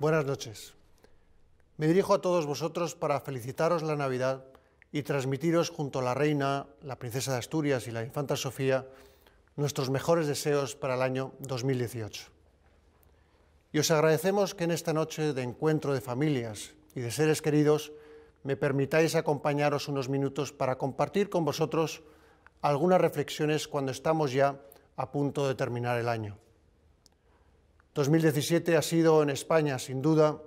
Buenas noches. Me dirijo a todos vosotros para felicitaros la Navidad y transmitiros junto a la Reina, la Princesa de Asturias y la Infanta Sofía nuestros mejores deseos para el año 2018. Y os agradecemos que en esta noche de encuentro de familias y de seres queridos me permitáis acompañaros unos minutos para compartir con vosotros algunas reflexiones cuando estamos ya a punto de terminar el año. 2017 ha sido en España, sin duda,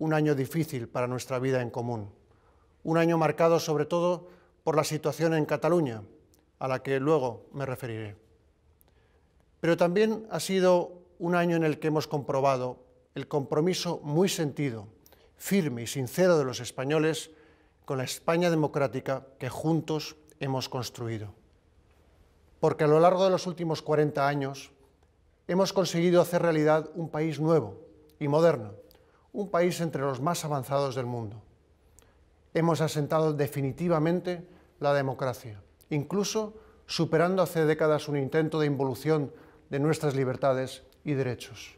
un año difícil para nuestra vida en común. Un año marcado sobre todo por la situación en Cataluña, a la que luego me referiré. Pero también ha sido un año en el que hemos comprobado el compromiso muy sentido, firme y sincero de los españoles con la España democrática que juntos hemos construido. Porque a lo largo de los últimos 40 años, hemos conseguido hacer realidad un país nuevo y moderno, un país entre los más avanzados del mundo. Hemos asentado definitivamente la democracia, incluso superando hace décadas un intento de involución de nuestras libertades y derechos.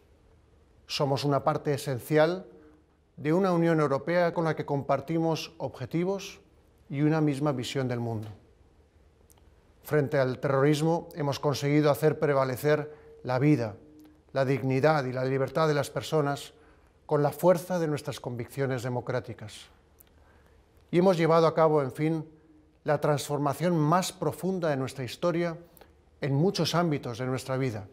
Somos una parte esencial de una Unión Europea con la que compartimos objetivos y una misma visión del mundo. Frente al terrorismo hemos conseguido hacer prevalecer la vida, la dignidad y la libertad de las personas con la fuerza de nuestras convicciones democráticas. Y hemos llevado a cabo, en fin, la transformación más profunda de nuestra historia en muchos ámbitos de nuestra vida,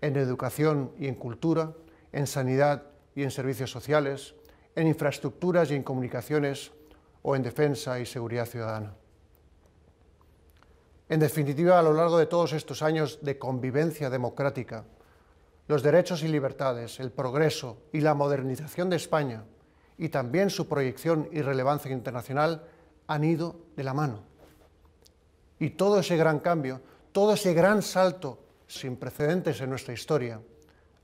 en educación y en cultura, en sanidad y en servicios sociales, en infraestructuras y en comunicaciones o en defensa y seguridad ciudadana. En definitiva, a lo largo de todos estos años de convivencia democrática, los derechos y libertades, el progreso y la modernización de España, y también su proyección y relevancia internacional, han ido de la mano. Y todo ese gran cambio, todo ese gran salto sin precedentes en nuestra historia,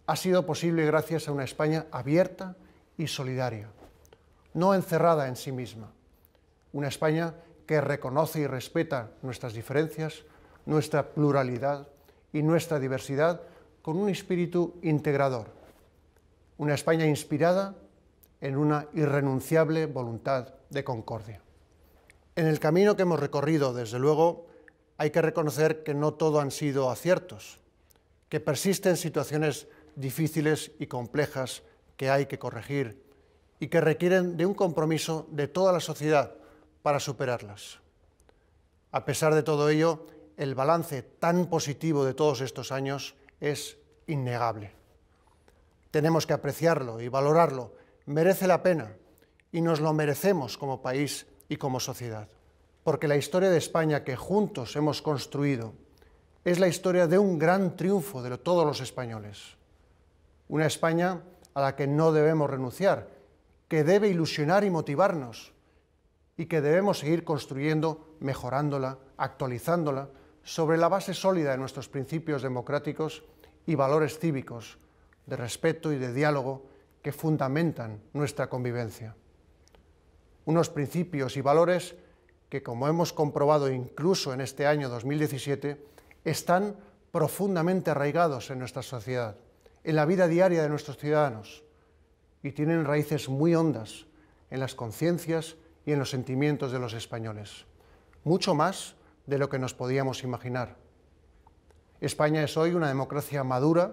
ha sido posible gracias a una España abierta y solidaria, no encerrada en sí misma. Una España que reconoce y respeta nuestras diferencias, nuestra pluralidad y nuestra diversidad con un espíritu integrador. Una España inspirada en una irrenunciable voluntad de concordia. En el camino que hemos recorrido, desde luego, hay que reconocer que no todo han sido aciertos, que persisten situaciones difíciles y complejas que hay que corregir y que requieren de un compromiso de toda la sociedad para superarlas. A pesar de todo ello, el balance tan positivo de todos estos años es innegable. Tenemos que apreciarlo y valorarlo. Merece la pena y nos lo merecemos como país y como sociedad. Porque la historia de España que juntos hemos construido es la historia de un gran triunfo de todos los españoles. Una España a la que no debemos renunciar, que debe ilusionar y motivarnos y que debemos seguir construyendo, mejorándola, actualizándola, sobre la base sólida de nuestros principios democráticos y valores cívicos, de respeto y de diálogo que fundamentan nuestra convivencia. Unos principios y valores que, como hemos comprobado incluso en este año 2017, están profundamente arraigados en nuestra sociedad, en la vida diaria de nuestros ciudadanos, y tienen raíces muy hondas en las conciencias y en los sentimientos de los españoles, mucho más de lo que nos podíamos imaginar. España es hoy una democracia madura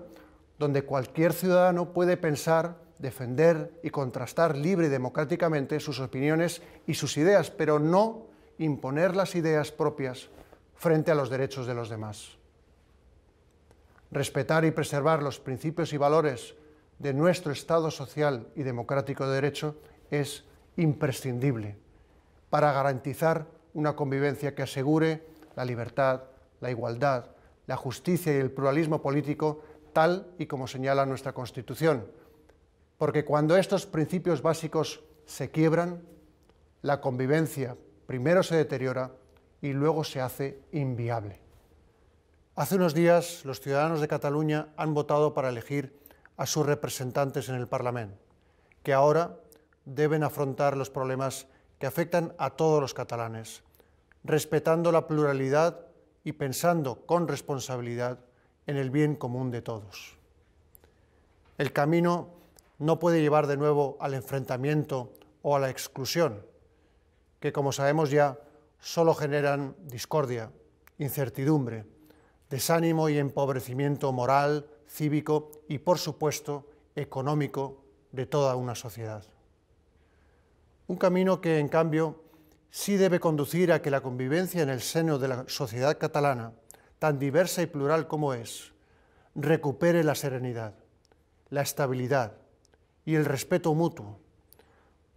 donde cualquier ciudadano puede pensar, defender y contrastar libre y democráticamente sus opiniones y sus ideas, pero no imponer las ideas propias frente a los derechos de los demás. Respetar y preservar los principios y valores de nuestro Estado social y democrático de derecho es imprescindible para garantizar una convivencia que asegure la libertad, la igualdad, la justicia y el pluralismo político tal y como señala nuestra Constitución. Porque cuando estos principios básicos se quiebran, la convivencia primero se deteriora y luego se hace inviable. Hace unos días los ciudadanos de Cataluña han votado para elegir a sus representantes en el Parlamento, que ahora deben afrontar los problemas que afectan a todos los catalanes, respetando la pluralidad y pensando con responsabilidad en el bien común de todos. El camino no puede llevar de nuevo al enfrentamiento o a la exclusión, que como sabemos ya solo generan discordia, incertidumbre, desánimo y empobrecimiento moral, cívico y, por supuesto, económico de toda una sociedad. Un camino que, en cambio, sí debe conducir a que la convivencia en el seno de la sociedad catalana, tan diversa y plural como es, recupere la serenidad, la estabilidad y el respeto mutuo,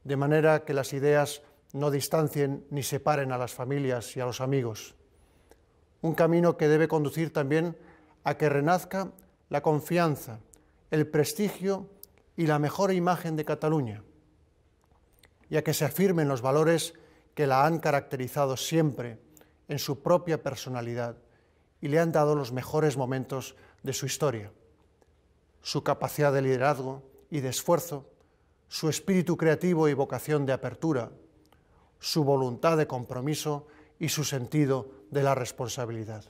de manera que las ideas no distancien ni separen a las familias y a los amigos. Un camino que debe conducir también a que renazca la confianza, el prestigio y la mejor imagen de Cataluña, y a que se afirmen los valores que la han caracterizado siempre en su propia personalidad y le han dado los mejores momentos de su historia. Su capacidad de liderazgo y de esfuerzo, su espíritu creativo y vocación de apertura, su voluntad de compromiso y su sentido de la responsabilidad.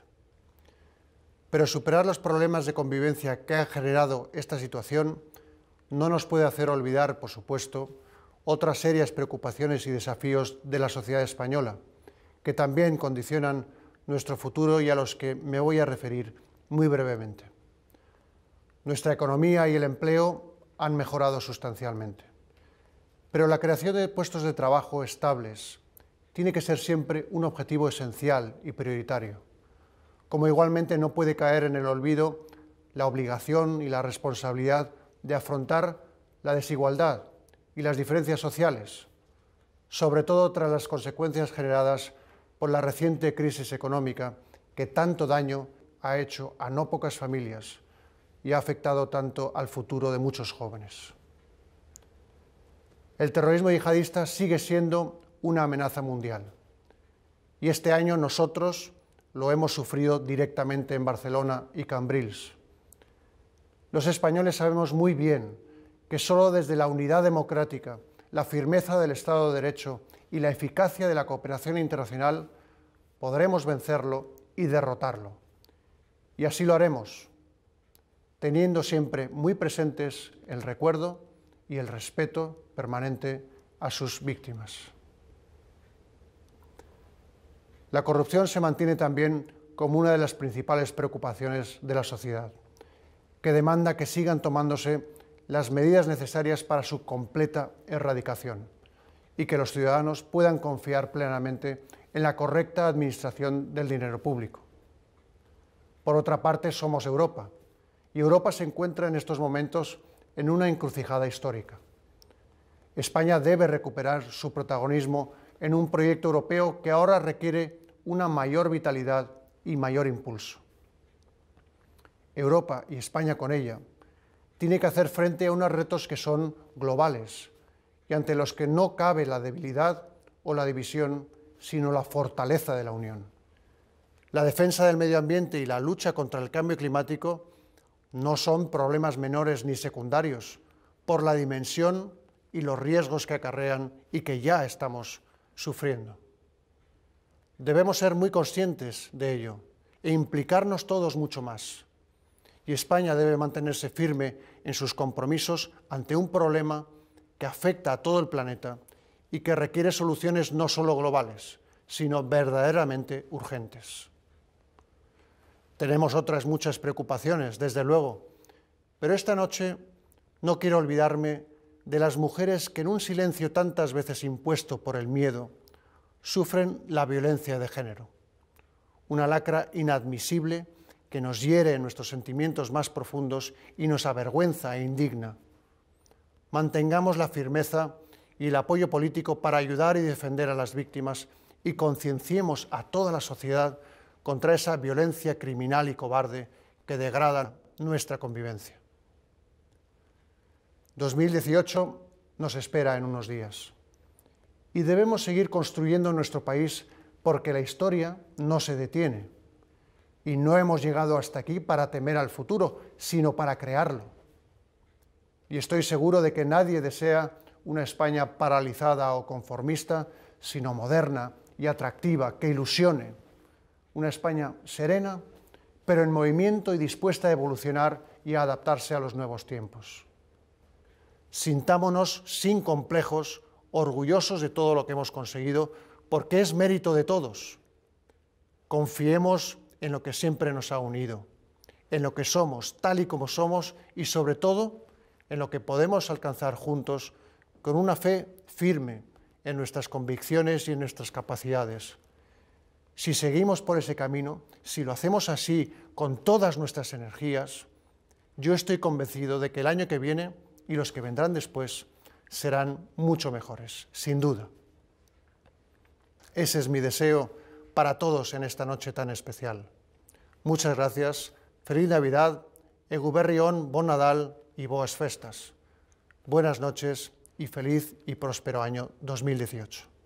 Pero superar los problemas de convivencia que ha generado esta situación no nos puede hacer olvidar, por supuesto, otras serias preocupaciones y desafíos de la sociedad española, que también condicionan nuestro futuro y a los que me voy a referir muy brevemente. Nuestra economía y el empleo han mejorado sustancialmente, pero la creación de puestos de trabajo estables tiene que ser siempre un objetivo esencial y prioritario, como igualmente no puede caer en el olvido la obligación y la responsabilidad de afrontar la desigualdad y las diferencias sociales, sobre todo tras las consecuencias generadas por la reciente crisis económica que tanto daño ha hecho a no pocas familias y ha afectado tanto al futuro de muchos jóvenes. El terrorismo yihadista sigue siendo una amenaza mundial y este año nosotros lo hemos sufrido directamente en Barcelona y Cambrils. Los españoles sabemos muy bien que solo desde la unidad democrática, la firmeza del Estado de Derecho y la eficacia de la cooperación internacional podremos vencerlo y derrotarlo. Y así lo haremos, teniendo siempre muy presentes el recuerdo y el respeto permanente a sus víctimas. La corrupción se mantiene también como una de las principales preocupaciones de la sociedad, que demanda que sigan tomándose las medidas necesarias para su completa erradicación y que los ciudadanos puedan confiar plenamente en la correcta administración del dinero público. Por otra parte, somos Europa y Europa se encuentra en estos momentos en una encrucijada histórica. España debe recuperar su protagonismo en un proyecto europeo que ahora requiere una mayor vitalidad y mayor impulso. Europa y España con ella tiene que hacer frente a unos retos que son globales y ante los que no cabe la debilidad o la división, sino la fortaleza de la Unión. La defensa del medio ambiente y la lucha contra el cambio climático no son problemas menores ni secundarios por la dimensión y los riesgos que acarrean y que ya estamos sufriendo. Debemos ser muy conscientes de ello e implicarnos todos mucho más y España debe mantenerse firme en sus compromisos ante un problema que afecta a todo el planeta y que requiere soluciones no solo globales, sino verdaderamente urgentes. Tenemos otras muchas preocupaciones, desde luego, pero esta noche no quiero olvidarme de las mujeres que en un silencio tantas veces impuesto por el miedo sufren la violencia de género, una lacra inadmisible que nos hiere en nuestros sentimientos más profundos y nos avergüenza e indigna. Mantengamos la firmeza y el apoyo político para ayudar y defender a las víctimas y concienciemos a toda la sociedad contra esa violencia criminal y cobarde que degrada nuestra convivencia. 2018 nos espera en unos días y debemos seguir construyendo nuestro país porque la historia no se detiene y no hemos llegado hasta aquí para temer al futuro, sino para crearlo. Y estoy seguro de que nadie desea una España paralizada o conformista, sino moderna y atractiva, que ilusione. Una España serena, pero en movimiento y dispuesta a evolucionar y a adaptarse a los nuevos tiempos. Sintámonos sin complejos, orgullosos de todo lo que hemos conseguido, porque es mérito de todos. Confiemos en lo que siempre nos ha unido, en lo que somos tal y como somos y sobre todo en lo que podemos alcanzar juntos con una fe firme en nuestras convicciones y en nuestras capacidades. Si seguimos por ese camino, si lo hacemos así con todas nuestras energías, yo estoy convencido de que el año que viene y los que vendrán después serán mucho mejores, sin duda. Ese es mi deseo para todos en esta noche tan especial. Muchas gracias, feliz Navidad, eguberrión, bon Nadal y boas festas. Buenas noches y feliz y próspero año 2018.